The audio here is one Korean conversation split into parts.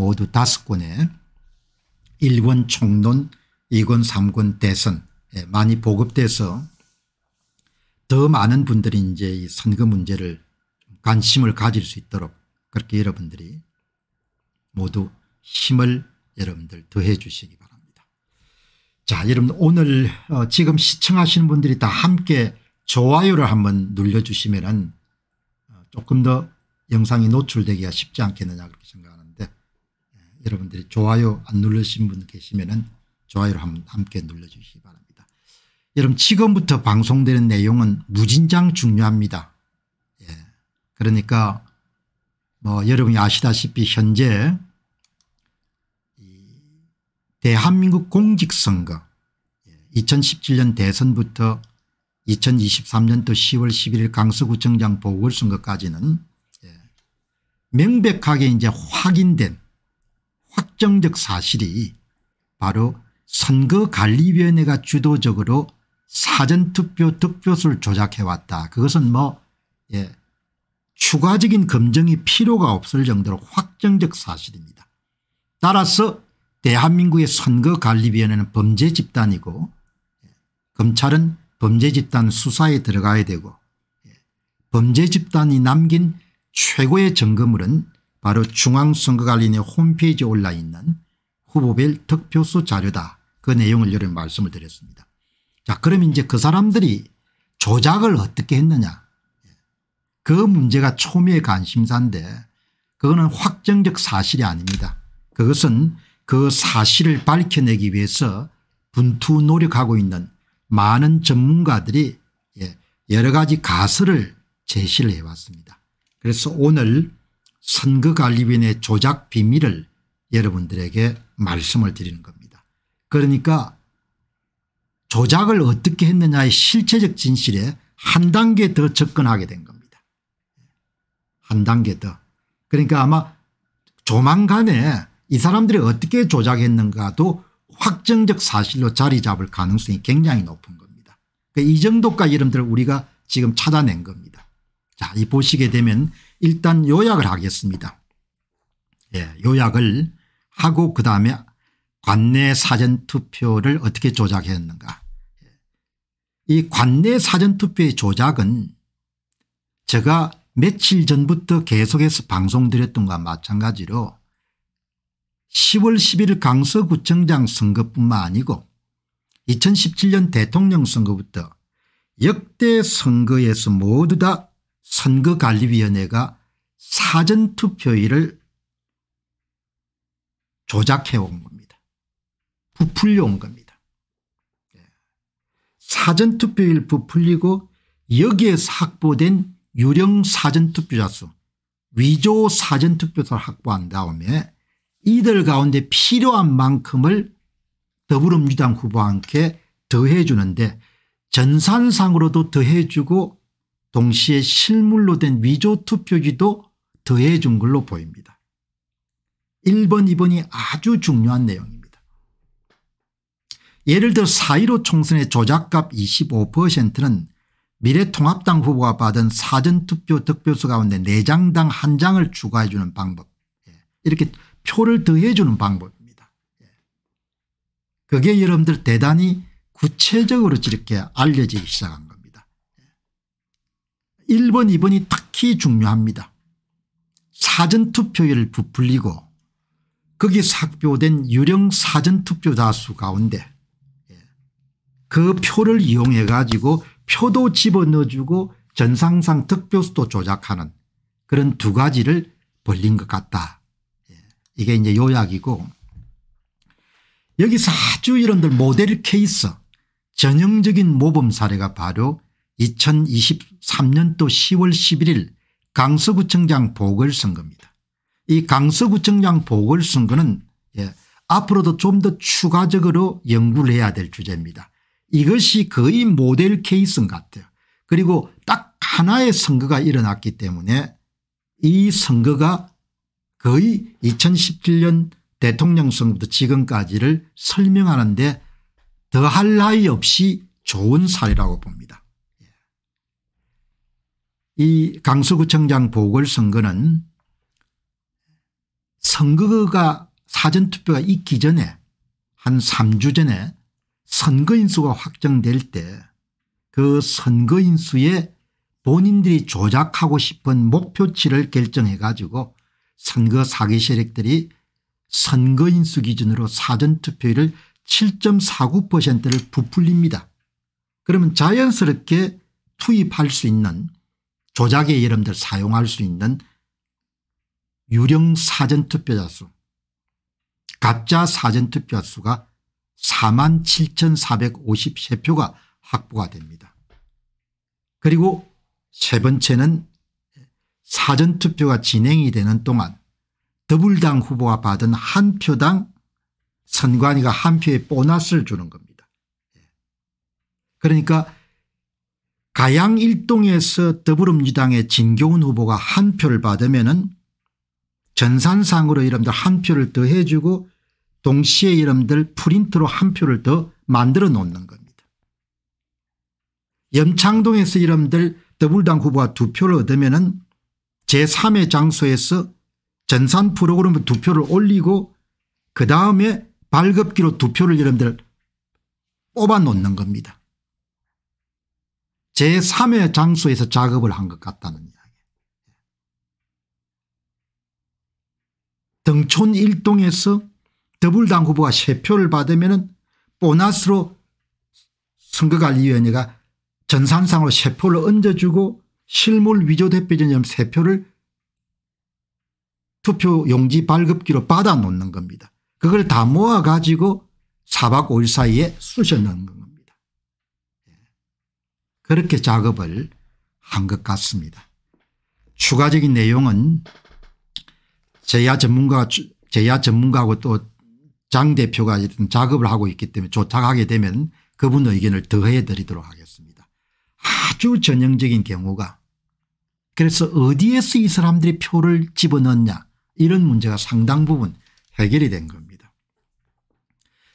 모두 다섯 권에 1권 총론 2권 3권 대선 예, 많이 보급돼서 더 많은 분들이 이제 이 선거 문제를 관심을 가질 수 있도록 그렇게 여러분들이 모두 힘을 여러분들 더해 주시기 바랍니다. 자 여러분 오늘 어 지금 시청하시는 분들이 다 함께 좋아요를 한번 눌러주시면 은 어, 조금 더 영상이 노출되기가 쉽지 않겠느냐 그렇게 생각합니다. 여러분들이 좋아요 안 누르신 분 계시면은 좋아요를 함께 눌러주시기 바랍니다. 여러분 지금부터 방송되는 내용은 무진장 중요합니다. 예. 그러니까 뭐 여러분이 아시다시피 현재 대한민국 공직선거 2017년 예, 대선부터 2023년도 10월 11일 강서구청장 보궐선거까지는 예, 명백하게 이제 확인된 확정적 사실이 바로 선거관리위원회가 주도적으로 사전투표 득표수를 조작해왔다. 그것은 뭐 예, 추가적인 검증이 필요가 없을 정도로 확정적 사실입니다. 따라서 대한민국의 선거관리위원회는 범죄 집단이고 예, 검찰은 범죄 집단 수사에 들어가야 되고 예, 범죄 집단이 남긴 최고의 점검물은 바로 중앙선거관리위 홈페이지에 올라있는 후보별 득표수 자료다. 그 내용을 여러분 말씀을 드렸습니다. 자 그럼 이제 그 사람들이 조작을 어떻게 했느냐 그 문제가 초미의 관심사인데 그거는 확정적 사실이 아닙니다. 그것은 그 사실을 밝혀내기 위해서 분투 노력하고 있는 많은 전문가들이 예, 여러 가지 가설을 제시를 해왔습니다. 그래서 오늘 선거관리위원회 조작 비밀을 여러분들에게 말씀을 드리는 겁니다. 그러니까 조작을 어떻게 했느냐의 실체적 진실에 한 단계 더 접근하게 된 겁니다. 한 단계 더. 그러니까 아마 조만간에 이 사람들이 어떻게 조작했는가도 확정적 사실로 자리 잡을 가능성이 굉장히 높은 겁니다. 그러니까 이 정도까지 여러분들 우리가 지금 찾아낸 겁니다. 자, 이 보시게 되면 일단 요약을 하겠습니다. 예, 요약을 하고 그다음에 관내 사전투표를 어떻게 조작했는가. 예. 이 관내 사전투표의 조작은 제가 며칠 전부터 계속해서 방송드렸던 것과 마찬가지로 10월 11일 강서구청장 선거뿐만 아니고 2017년 대통령 선거부터 역대 선거에서 모두 다 선거관리위원회가 사전투표일을 조작해 온 겁니다. 부풀려 온 겁니다. 예. 사전투표일 부풀리고 여기에서 확보된 유령 사전투표자 수 위조 사전투표자를 확보한 다음에 이들 가운데 필요한 만큼을 더불어민주당 후보와 함께 더해주는데 전산상으로도 더해주고 동시에 실물로 된 위조 투표기도 더해 준 걸로 보입니다. 1번 2번이 아주 중요한 내용입니다. 예를 들어 4.15 총선의 조작값 25%는 미래통합당 후보가 받은 사전투표 득표수 가운데 4장당 1장을 추가해 주는 방법 예, 이렇게 표를 더해 주는 방법입니다. 예. 그게 여러분들 대단히 구체적으로 이렇게 알려지기 시작합니다. 1번 2번이 특히 중요합니다. 사전투표율을 부풀리고 거기 삭표된 유령 사전투표자 수 가운데 예, 그 표를 이용해 가지고 표도 집어넣어주고 전상상 득표수도 조작하는 그런 두 가지를 벌린 것 같다. 예, 이게 이제 요약이고 여기서 아주 이런들 모델 케이스 전형적인 모범 사례가 바로 2023년도 10월 11일 강서구청장 보궐선거입니다. 이 강서구청장 보궐선거는 예, 앞으로도 좀 더 추가적으로 연구를 해야 될 주제입니다. 이것이 거의 모델 케이스인 것 같아요. 그리고 딱 하나의 선거가 일어났기 때문에 이 선거가 거의 2017년 대통령 선거부터 지금까지를 설명하는데 더할 나위 없이 좋은 사례라고 봅니다. 이 강서구청장 보궐선거는 선거가 사전투표가 있기 전에 한 3주 전에 선거인수가 확정될 때 그 선거인수에 본인들이 조작하고 싶은 목표치를 결정해 가지고 선거 사기 세력들이 선거인수 기준으로 사전투표율을 7.49%를 부풀립니다. 그러면 자연스럽게 투입할 수 있는 조작에 여러분들 사용할 수 있는 유령 사전투표자 수 가짜 사전투표자 수가 4만 7,453표가 확보가 됩니다. 그리고 세 번째는 사전투표가 진행이 되는 동안 더불당 후보가 받은 한 표당 선관위가 한 표의 보너스를 주는 겁니다. 예. 그러니까 가양 1동에서 더불어민주당의 진교훈 후보가 한 표를 받으면 전산상으로 이름들 한 표를 더 해주고 동시에 이름들 프린트로 한 표를 더 만들어 놓는 겁니다. 염창동에서 이름들 더불당 후보가 두 표를 얻으면 제3의 장소에서 전산 프로그램 두 표를 올리고 그 다음에 발급기로 두 표를 이름들 뽑아 놓는 겁니다. 제3의 장소에서 작업을 한 것 같다는 이야기. 등촌 1동에서 더불당 후보가 3표를 받으면 보너스로 선거관리위원회가 전산상으로 3표를 얹어주고 실물 위조 대표전염 3표를 투표 용지 발급기로 받아 놓는 겁니다. 그걸 다 모아 가지고 4박 5일 사이에 쑤셔 넣은 겁니다. 그렇게 작업을 한 것 같습니다. 추가적인 내용은 제야 전문가 제야 전문가하고 또 장 대표가 작업을 하고 있기 때문에 조탁하게 되면 그분 의견을 더해 드리도록 하겠습니다. 아주 전형적인 경우가 그래서 어디에서 이 사람들이 표를 집어넣냐 이런 문제가 상당 부분 해결이 된 겁니다.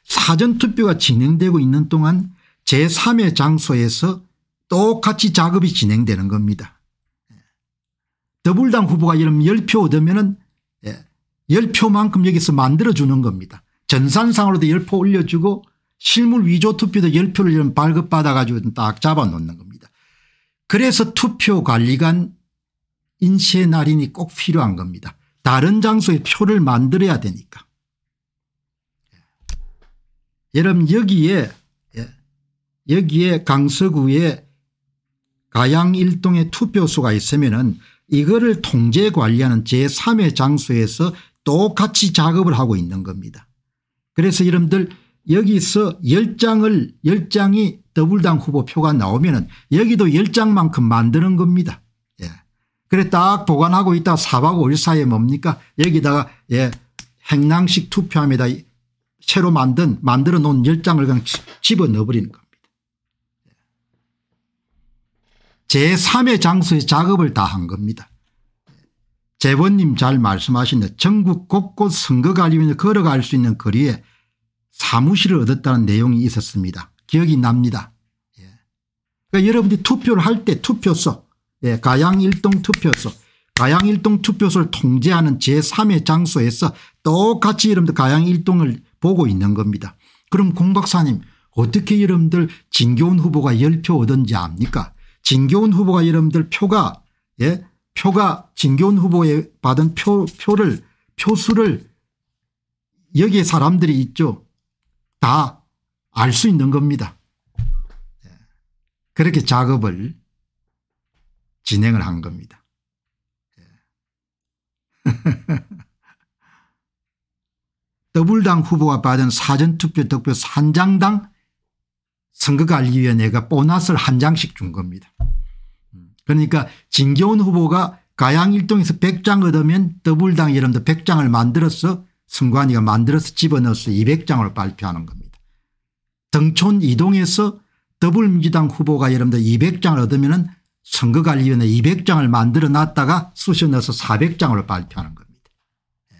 사전투표가 진행되고 있는 동안 제3의 장소에서 똑같이 작업이 진행되는 겁니다. 더불당 후보가 이런 10표 얻으면 은 10표만큼 예, 여기서 만들어주는 겁니다. 전산상으로도 10표 올려주고 실물 위조 투표도 10표를 이런 발급받아 가지고 딱 잡아놓는 겁니다. 그래서 투표 관리관 인쇄 날인이 꼭 필요한 겁니다. 다른 장소에 표를 만들어야 되니까. 예. 여러분 여기에 예, 여기에 강서구에 가양 일동에 투표소가 있으면은 이거를 통제 관리하는 제3의 장소에서 똑같이 작업을 하고 있는 겁니다. 그래서 여러분들 여기서 10장을 10장이 더블당 후보표가 나오면은 여기도 10장만큼 만드는 겁니다. 예. 그래 딱 보관하고 있다 4박 5일 사이에 뭡니까 여기다가 예 행랑식 투표함에다 새로 만든 만들어 놓은 10장을 그냥 집어넣어버리는 겁니다. 제3의 장소에 작업을 다 한 겁니다. 재원님 잘 말씀하신 전국 곳곳 선거관리위원회 걸어갈 수 있는 거리에 사무실을 얻었다는 내용이 있었습니다. 기억이 납니다. 예. 그러니까 여러분들이 투표를 할 때 투표소 예. 가양 일동 투표소 가양 일동 투표소를 통제하는 제3의 장소에서 똑같이 여러분들 가양 일동을 보고 있는 겁니다. 그럼 공 박사님 어떻게 여러분들 진교훈 후보가 10표 얻은지 압니까 진교훈 후보가 여러분들 표가 예 표가 진교훈 후보에 받은 표 표를 표수를 여기에 사람들이 있죠. 다 알 수 있는 겁니다. 예. 그렇게 작업을 진행을 한 겁니다. 예. 더블당 후보가 받은 사전투표 득표 산장당 선거관리위원회가 보너스를 한 장씩 준 겁니다. 음, 그러니까 진교훈 후보가 가양일동에서 100장 얻으면 더불당 여러분들 100장을 만들어서 승관이가 만들어서 집어넣어서 200장을 발표하는 겁니다. 등촌 이동에서 더불민주당 후보가 여러분들 200장을 얻으면 선거관리위원회 200장을 만들어 놨다가 쑤셔 넣어서 400장을 발표하는 겁니다. 예.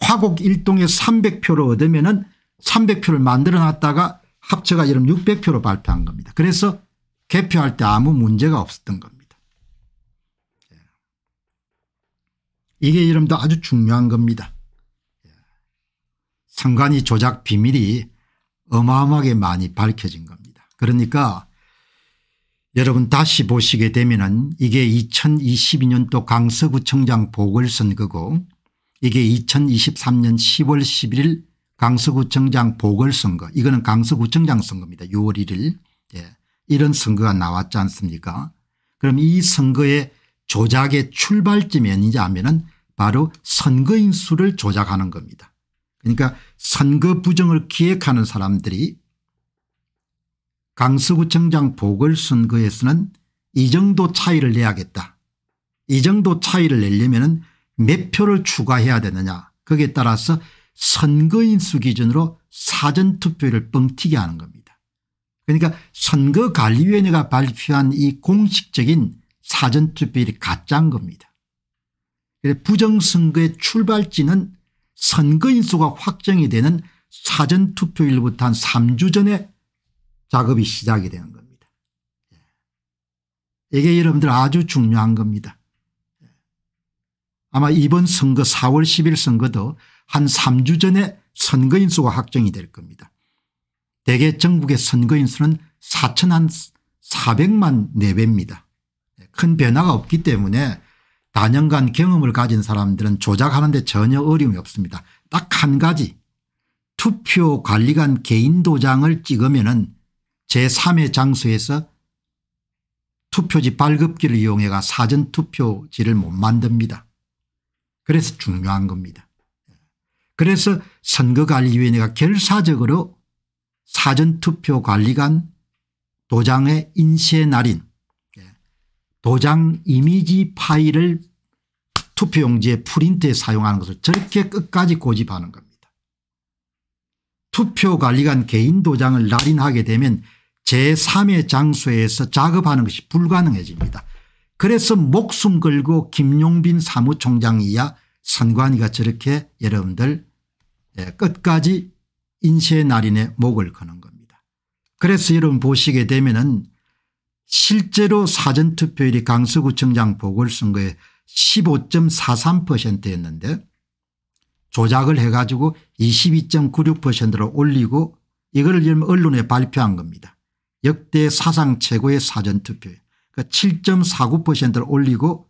화곡 일동에 300표를 얻으면 300표를 만들어 놨다가 합쳐가 여러 600표로 발표한 겁니다. 그래서 개표할 때 아무 문제가 없었던 겁니다. 예. 이게 여러분도 아주 중요한 겁니다. 예. 상관이 조작 비밀이 어마어마하게 많이 밝혀진 겁니다. 그러니까 여러분 다시 보시게 되면 은 이게 2022년도 강서구청장 보궐선거고 이게 2023년 10월 11일 강서구청장 보궐선거 이거는 강서구청장 선거입니다. 6월 1일 예. 이런 선거가 나왔지 않습니까 그럼 이 선거의 조작의 출발점이 어디냐 하면 은 바로 선거인 수를 조작하는 겁니다. 그러니까 선거 부정을 기획하는 사람들이 강서구청장 보궐선거에서는 이 정도 차이를 내야겠다. 이 정도 차이를 내려면 몇 표를 추가해야 되느냐. 거기에 따라서 선거인 수 기준으로 사전투표를 뻥튀기 하는 겁니다. 그러니까 선거관리위원회가 발표한 이 공식적인 사전투표율이 가짜인 겁니다. 부정선거의 출발지는 선거인수가 확정이 되는 사전투표일부터 한 3주 전에 작업이 시작이 되는 겁니다. 이게 여러분들 아주 중요한 겁니다. 아마 이번 선거 4월 10일 선거도 한 3주 전에 선거인수가 확정이 될 겁니다. 대개 전국의 선거인수는 4천 한 400만 내외입니다. 큰 변화가 없기 때문에 단연간 경험을 가진 사람들은 조작하는 데 전혀 어려움이 없습니다. 딱 한 가지 투표관리관 개인 도장을 찍으면 은 제3의 장소에서 투표지 발급기를 이용해가 사전투표지를 못 만듭니다. 그래서 중요한 겁니다. 그래서 선거관리위원회가 결사적으로 사전투표관리관 도장의 인쇄 날인 예, 도장 이미지 파일을 투표용지에 프린트에 사용하는 것을 저렇게 끝까지 고집하는 겁니다. 투표관리관 개인 도장을 날인하게 되면 제3의 장소에서 작업하는 것이 불가능해집니다. 그래서 목숨 걸고 김용빈 사무총장 이야 산관이가 저렇게 여러분들 예, 끝까지 인쇄 날인에 목을 거는 겁니다. 그래서 여러분 보시게 되면 은 실제로 사전투표율이 강서구청장 보궐선거에 15.43%였는데 조작을 해가지고 22.96%로 올리고 이걸 언론에 발표한 겁니다. 역대 사상 최고의 사전투표율 그러니까 7.49%를 올리고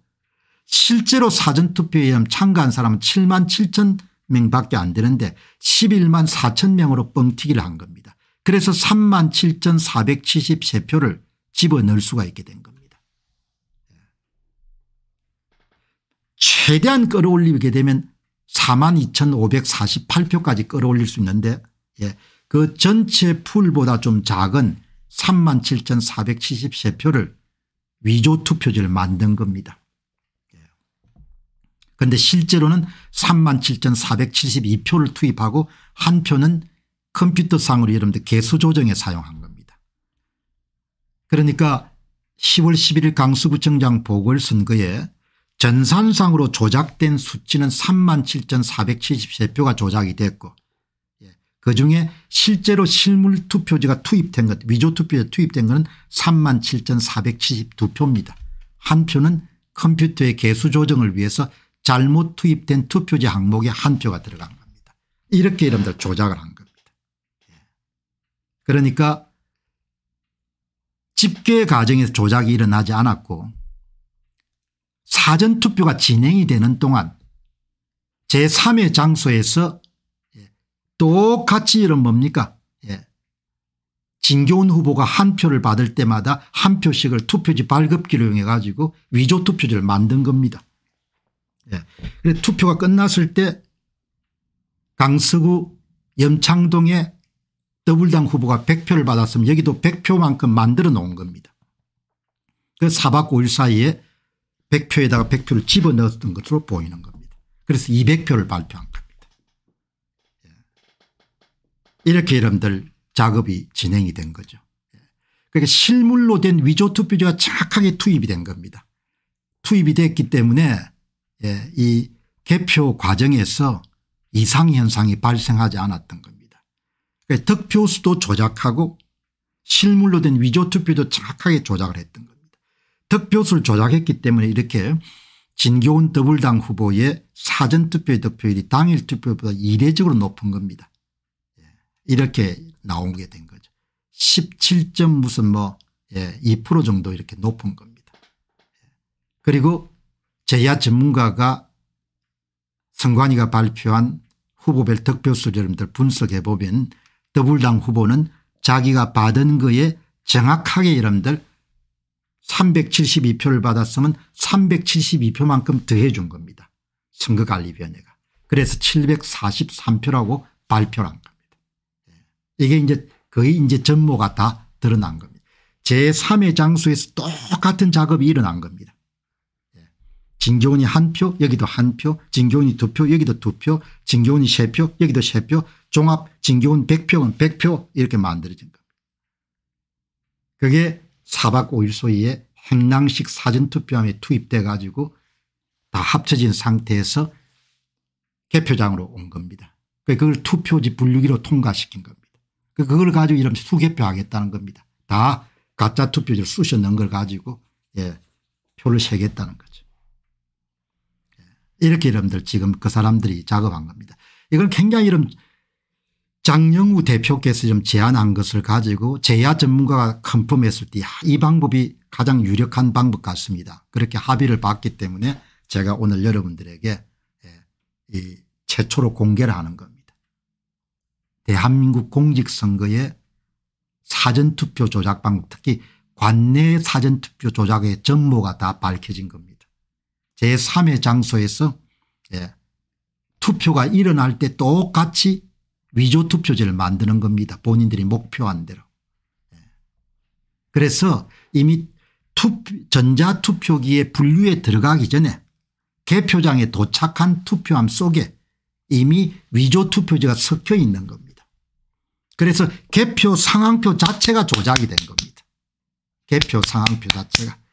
실제로 사전투표에 참가한 사람은 7만 7천 명밖에 안 되는데 11만 4천 명으로 뻥튀기를 한 겁니다. 그래서 3만 7,473표를 집어넣을 수가 있게 된 겁니다. 최대한 끌어올리게 되면 4만 2,548표까지 끌어올릴 수 있는데 예, 그 전체 풀보다 좀 작은 3만 7,473표를 위조 투표지를 만든 겁니다. 그런데 실제로는 37,472표를 투입하고 한 표는 컴퓨터상으로 여러분들 개수 조정에 사용한 겁니다. 그러니까 10월 11일 강수구청장 보궐선거에 전산상으로 조작된 수치는 37,473표가 조작이 됐고 예, 그중에 실제로 실물 투표지가 투입된 것 위조 투표에 투입된 것은 37,472표입니다. 한 표는 컴퓨터의 개수 조정을 위해서 잘못 투입된 투표지 항목에 한 표가 들어간 겁니다. 이렇게 이름들 조작을 한 겁니다. 예. 그러니까 집계 과정에서 조작이 일어나지 않았고 사전투표가 진행이 되는 동안 제3의 장소에서 예, 똑같이 이런 뭡니까 예. 진교훈 후보가 한 표를 받을 때마다 한 표씩을 투표지 발급기를 이용해 가지고 위조 투표지를 만든 겁니다. 예. 투표가 끝났을 때 강서구 염창동의 더블당 후보가 100표를 받았으면 여기도 100표만큼 만들어 놓은 겁니다. 그 4박 5일 사이에 100표에다가 100표를 집어넣었던 것으로 보이는 겁니다. 그래서 200표를 발표한 겁니다. 예. 이렇게 여러분들 작업이 진행이 된 거죠. 예. 그러니까 실물로 된 위조 투표지가 정확하게 투입이 된 겁니다. 투입이 됐기 때문에 예, 이 개표 과정에서 이상현상이 발생하지 않았던 겁니다. 그러니까 득표수도 조작하고 실물로 된 위조투표도 정확하게 조작을 했던 겁니다. 득표수를 조작했기 때문에 이렇게 진교훈 더블당 후보의 사전투표의 득표율이 당일 투표보다 이례적으로 높은 겁니다. 예, 이렇게 나오게 된 거죠. 17. 무슨 뭐2% 예, 정도 이렇게 높은 겁니다. 예, 그리고 제야 전문가가 선관위가 발표한 후보별 득표수 여러분들 분석해 보면 더불당 후보는 자기가 받은 거에 정확하게 여러분들 372표를 받았으면 372표만큼 더해 준 겁니다. 선거관리위원회가. 그래서 743표라고 발표를 한 겁니다. 예. 이게 이제 거의 이제 전모가 다 드러난 겁니다. 제3의 장소에서 똑같은 작업이 일어난 겁니다. 진교훈이 한 표 여기도 한표 진교훈이 두 표 여기도 두표 진교훈이 세 표 여기도 세표 종합 진교훈 100표는 100표 이렇게 만들어진 겁니다. 그게 사박 5일 소위에 행랑식 사전투표함에 투입돼 가지고 다 합쳐진 상태에서 개표장으로 온 겁니다. 그 그걸 투표지 분류기로 통과시킨 겁니다. 그 그걸 가지고 이러면 수개표하겠다는 겁니다. 다 가짜 투표지를 쑤셔 넣은 걸 가지고 예, 표를 세겠다는 거죠. 이렇게 이름들 지금 그 사람들이 작업한 겁니다. 이걸 굉장히 이름 장영우 대표께서 좀 제안한 것을 가지고 제야 전문가가 컨펌했을 때 이 방법이 가장 유력한 방법 같습니다. 그렇게 합의를 받기 때문에 제가 오늘 여러분들에게 예, 이 최초로 공개를 하는 겁니다. 대한민국 공직선거의 사전투표 조작 방법 특히 관내 사전투표 조작의 전모가 다 밝혀진 겁니다. 제3의 장소에서 예, 투표가 일어날 때 똑같이 위조 투표제를 만드는 겁니다. 본인들이 목표한 대로. 예. 그래서 이미 투표, 전자투표기의 분류에 들어가기 전에 개표장에 도착한 투표함 속에 이미 위조 투표제가 섞여 있는 겁니다. 그래서 개표 상황표 자체가 조작이 된 겁니다. 개표 상황표 자체가.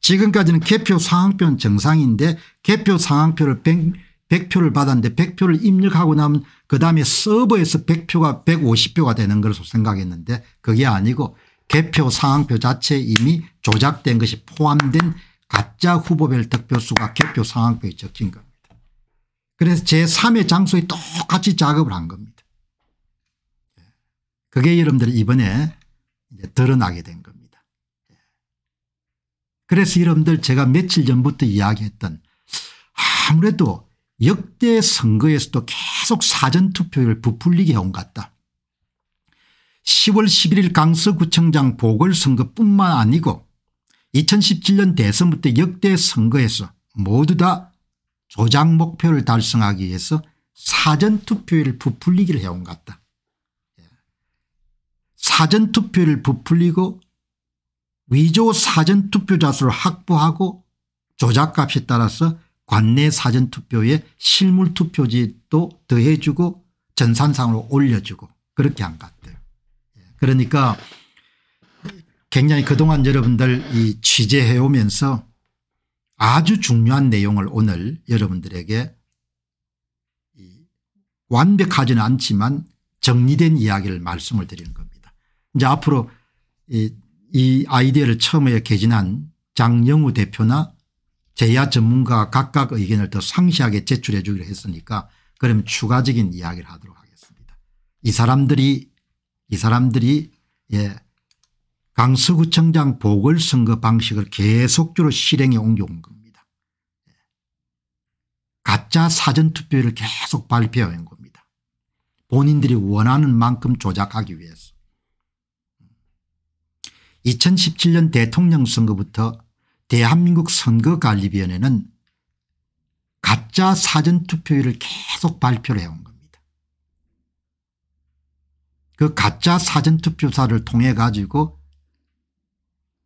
지금까지는 개표 상황표는 정상인데 개표 상황표를 100, 표를 받았는데 100표를 입력하고 나면 그다음에 서버에서 100표가 150표가 되는 걸로 생각했는데 그게 아니고 개표 상황표 자체에 이미 조작된 것이 포함된 가짜 후보별 득표수가 개표 상황표에 적힌 겁니다. 그래서 제3의 장소에 똑같이 작업을 한 겁니다. 예. 그게 여러분들이 이번에 드러나게 된 겁니다. 그래서 여러분들 제가 며칠 전부터 이야기했던 아무래도 역대 선거에서도 계속 사전투표를 부풀리게 해온 것 같다. 10월 11일 강서구청장 보궐선거뿐만 아니고 2017년 대선부터 역대 선거에서 모두 다 조작 목표를 달성하기 위해서 사전투표율 부풀리기를 해온 것 같다. 예. 사전투표율 부풀리고 위조 사전투표자 수를 확보하고 조작값에 따라서 관내 사전투표에 실물투표지도 더해주고 전산상으로 올려주고 그렇게 한 것 같아요. 예, 그러니까 굉장히 그동안 여러분들 이 취재해 오면서 아주 중요한 내용을 오늘 여러분들에게 완벽하지는 않지만 정리된 이야기를 말씀을 드리는 겁니다. 이제 앞으로 이 아이디어를 처음에 개진한 장영우 대표나 제야 전문가 각각 의견을 더 상세하게 제출해 주기로 했으니까 그럼 추가적인 이야기를 하도록 하겠습니다. 이 사람들이 이 사람들이 예 강서구청장 보궐선거 방식을 계속적으로 실행에 옮겨온 겁니다. 예. 가짜 사전투표를 계속 발표한 겁니다. 본인들이 원하는 만큼 조작하기 위해서. 2017년 대통령 선거부터 대한민국 선거관리위원회는 가짜 사전투표율을 계속 발표를 해온 겁니다. 그 가짜 사전투표사를 통해 가지고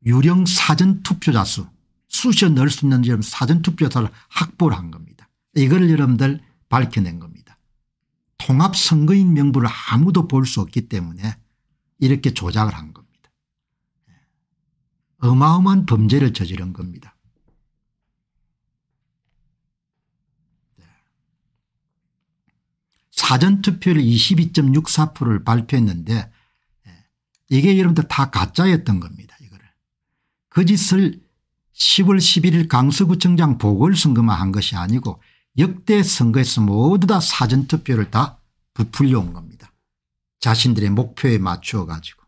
유령 사전투표자 수 수시에 넣을 수 있는 이사전투표사를 확보를 한 겁니다. 이걸 여러분들 밝혀낸 겁니다. 통합선거인 명부를 아무도 볼 수 없기 때문에 이렇게 조작을 한 겁니다. 어마어마한 범죄를 저지른 겁니다. 사전투표를 22.64%를 발표했는데 네. 이게 여러분들 다 가짜였던 겁니다. 이거를. 그 짓을 10월 11일 강서구청장 보궐선거만 한 것이 아니고 역대 선거에서 모두 다 사전투표를 다 부풀려온 겁니다. 자신들의 목표에 맞추어 가지고.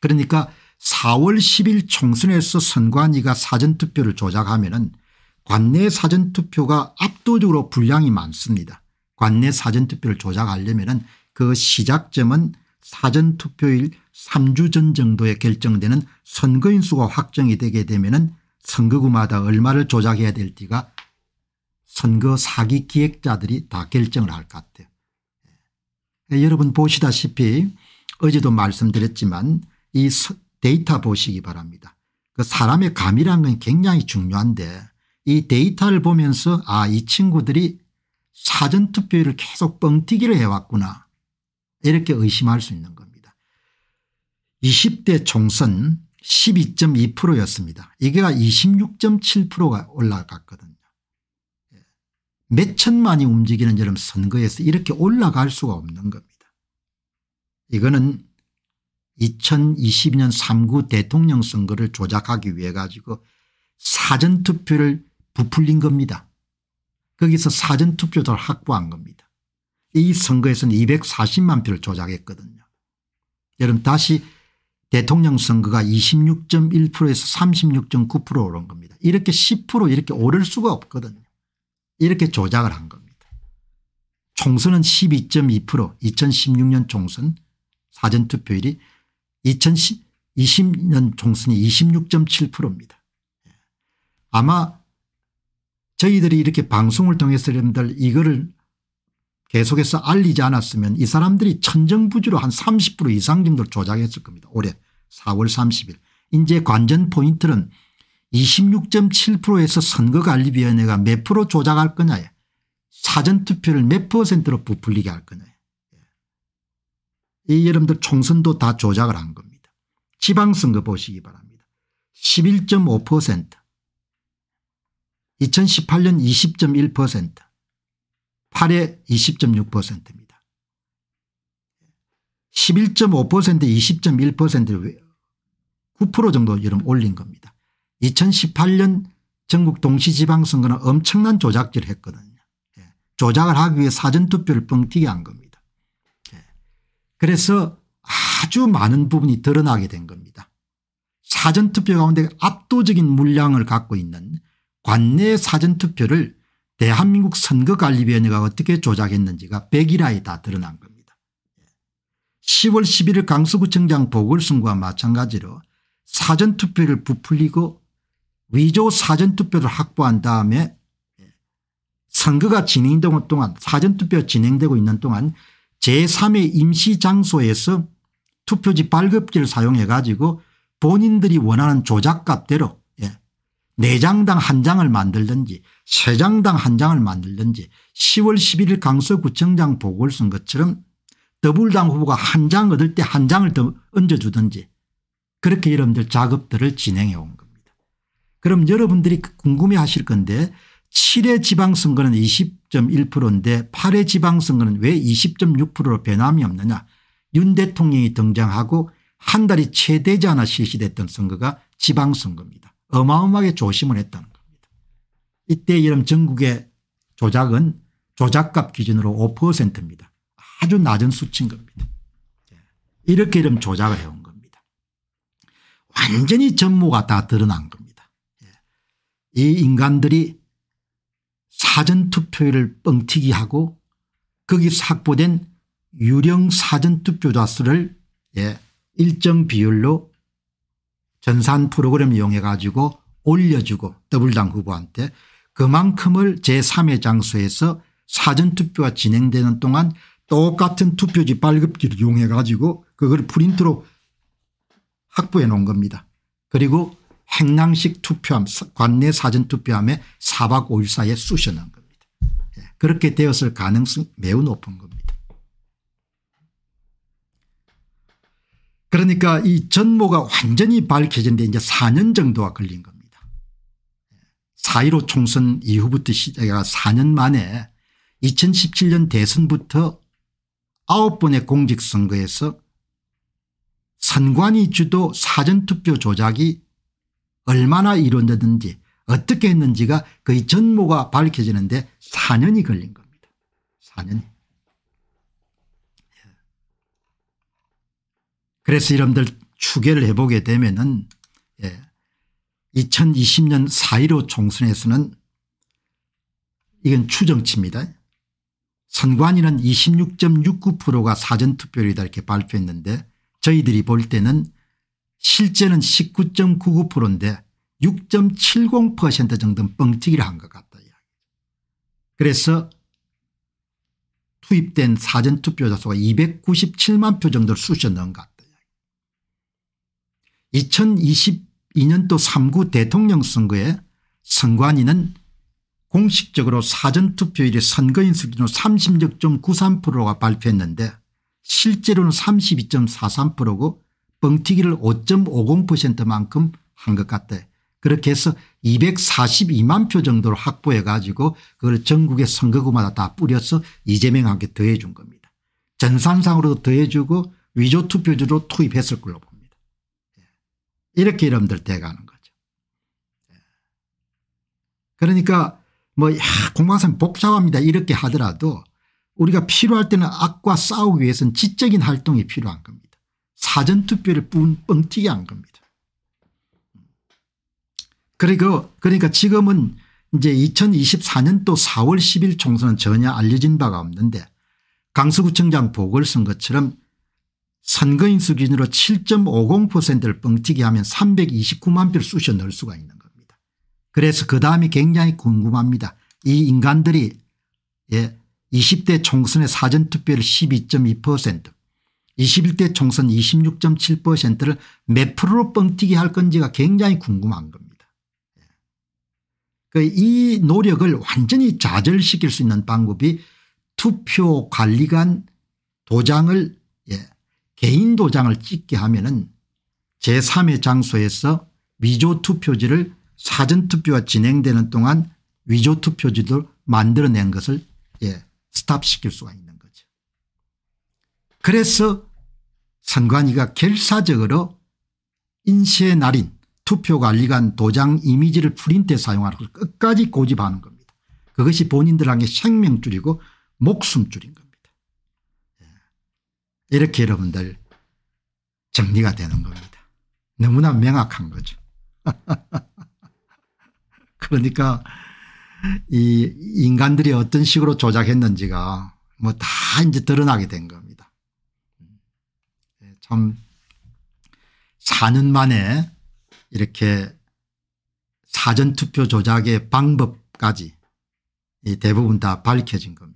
그러니까 4월 10일 총선에서 선관위가 사전투표를 조작하면 관내 사전투표가 압도적으로 분량이 많습니다. 관내 사전투표를 조작하려면 그 시작점은 사전투표일 3주 전 정도에 결정되는 선거인 수가 확정이 되게 되면 선거구마다 얼마를 조작해야 될지가 선거 사기 기획자들이 다 결정을 할 것 같아요. 예, 여러분 보시다시피 어제도 말씀드렸지만 이 데이터 보시기 바랍니다. 그 사람의 감이라는건 굉장히 중요한데 이 데이터를 보면서 아이 친구들이 사전투표율을 계속 뻥튀기를 해왔구나 이렇게 의심할 수 있는 겁니다. 20대 총선 12.2%였습니다. 이게 26.7%가 올라갔거든요. 예. 몇 천만이 움직이는 여런 선거에서 이렇게 올라갈 수가 없는 겁니다. 이거는 2022년 3구 대통령 선거를 조작하기 위해 가지고 사전투표를 부풀린 겁니다. 거기서 사전투표를 확보한 겁니다. 이 선거에서는 240만 표를 조작했거든요. 여러분 다시 대통령 선거가 26.1%에서 36.9% 오른 겁니다. 이렇게 10% 이렇게 오를 수가 없거든요. 이렇게 조작을 한 겁니다. 총선은 12.2% 2016년 총선 사전투표율이 2020년 총선이 26.7%입니다. 아마 저희들이 이렇게 방송을 통해서 여러분들 이거를 계속해서 알리지 않았으면 이 사람들이 천정부지로 한 30% 이상 정도 조작했을 겁니다. 올해 4월 30일. 이제 관전 포인트는 26.7%에서 선거관리위원회가 몇 프로 조작할 거냐에 사전투표를 몇 퍼센트로 부풀리게 할 거냐에 이 여러분들 총선도 다 조작을 한 겁니다. 지방선거 보시기 바랍니다. 11.5% 2018년 20.1% 8에 20.6%입니다. 1 1 5 20.1%를 9% 정도 여름 올린 겁니다. 2018년 전국 동시지방선거는 엄청난 조작질을 했거든요. 예, 조작을 하기 위해 사전투표를 뻥튀기 한 겁니다. 그래서 아주 많은 부분이 드러나게 된 겁니다. 사전투표 가운데 압도적인 물량을 갖고 있는 관내 사전투표를 대한민국 선거관리위원회가 어떻게 조작했는지가 백일화에 다 드러난 겁니다. 10월 11일 강서구청장 보궐선거와 마찬가지로 사전투표를 부풀리고 위조 사전투표를 확보한 다음에 선거가 진행되는 동안 사전투표 진행되고 있는 동안 제3의 임시장소에서 투표지 발급기를 사용해 가지고 본인들이 원하는 조작값대로 예. 4장당 한 장을 만들든지 3장당 한 장을 만들든지 10월 11일 강서구청장 보궐선 것처럼 더불당 후보가 한 장 얻을 때 한 장을 더 얹어주든지 그렇게 여러분들 작업들을 진행해 온 겁니다. 그럼 여러분들이 궁금해 하실 건데 7회 지방선거는 20 20.1%인데 8회 지방선거는 왜 20.6%로 변함이 없느냐 윤 대통령이 등장하고 한 달이 최대지 하나 실시됐던 선거가 지방선거입니다. 어마어마하게 조심을 했다는 겁니다. 이때 이런 전국의 조작은 조작값 기준으로 5%입니다. 아주 낮은 수치인 겁니다. 예. 이렇게 이런 조작을 해온 겁니다. 완전히 전모가 다 드러난 겁니다. 예. 이 인간들이 사전투표율을 뻥튀기하고 거기 확보된 유령 사전투표자 수를 예, 일정 비율로 전산 프로그램 이용해 가지고 올려주고 더블당 후보한테 그만큼을 제3의 장소에서 사전투표가 진행되는 동안 똑같은 투표지 발급기를 이용해 가지고 그걸 프린트로 확보해 놓은 겁니다. 그리고 행랑식 투표함 관내 사전투표함에 4박 5일 사이에 쑤셔넣은 겁니다. 예, 그렇게 되었을 가능성이 매우 높은 겁니다. 그러니까 이 전모가 완전히 밝혀진데 이제 4년 정도가 걸린 겁니다. 4.15 총선 이후부터 시작해 4년 그러니까 만에 2017년 대선부터 9번의 공직선거에서 선관위 주도 사전투표 조작이 얼마나 이뤄졌는지 어떻게 했는지가 거의 전모가 밝혀지는데 4년이 걸린 겁니다. 4년이. 예. 그래서 여러분들 추계를 해보게 되면은 예, 2020년 4.15 총선에서는 이건 추정치입니다. 선관위는 26.69%가 사전투표율이다 이렇게 발표했는데 저희들이 볼 때는 실제는 19.99%인데 6.70% 정도 는 뻥튀기를 한 것 같다. 그래서 투입된 사전투표자 수가 297만 표 정도를 쑤셔 넣은 것 같다. 2022년도 3구 대통령 선거에 선관위는 공식적으로 사전투표일의 선거인 수준으로 36.93%가 발표했는데 실제로는 32.43%고 뻥튀기를 5.50%만큼 한 것 같아. 그렇게 해서 242만 표 정도를 확보해 가지고 그걸 전국의 선거구마다 다 뿌려서 이재명한테 더해 준 겁니다. 전산상으로도 더해 주고 위조 투표주로 투입했을 걸로 봅니다. 예. 이렇게 여러분들 돼가는 거죠. 예. 그러니까 뭐 공방선 복잡합니다 이렇게 하더라도 우리가 필요할 때는 악과 싸우기 위해서는 지적인 활동이 필요한 겁니다. 사전투표를 뻥튀기 한 겁니다. 그리고 그러니까 지금은 이제 2024년도 4월 10일 총선은 전혀 알려진 바가 없는데 강서구청장 보궐선거처럼 선거인수 기준으로 7.50%를 뻥튀기 하면 329만 표를 쑤셔 넣을 수가 있는 겁니다. 그래서 그 다음이 굉장히 궁금합니다. 이 인간들이 예, 20대 총선의 사전투표를 12.2% 21대 총선 26.7%를 몇 프로로 뻥튀기 할 건지가 굉장히 궁금한 겁니다. 예. 그 이 노력을 완전히 좌절시킬 수 있는 방법이 투표 관리관 도장을 예, 개인 도장을 찍게 하면은 제3의 장소에서 위조 투표지를 사전투표가 진행되는 동안 위조 투표지도 만들어낸 것을 예, 스탑시킬 수가 있습니다. 그래서 선관위가 결사적으로 인쇄 날인 투표관리관 도장 이미지를 프린트에 사용하는 것을 끝까지 고집하는 겁니다. 그것이 본인들에게 생명줄이고 목숨줄인 겁니다. 예. 이렇게 여러분들 정리가 되는 겁니다. 너무나 명확한 거죠. 그러니까 이 인간들이 어떤 식으로 조작했는지가 뭐 다 이제 드러나게 된 겁니다. 참 4년 만에 이렇게 사전투표 조작의 방법까지 대부분 다 밝혀진 겁니다.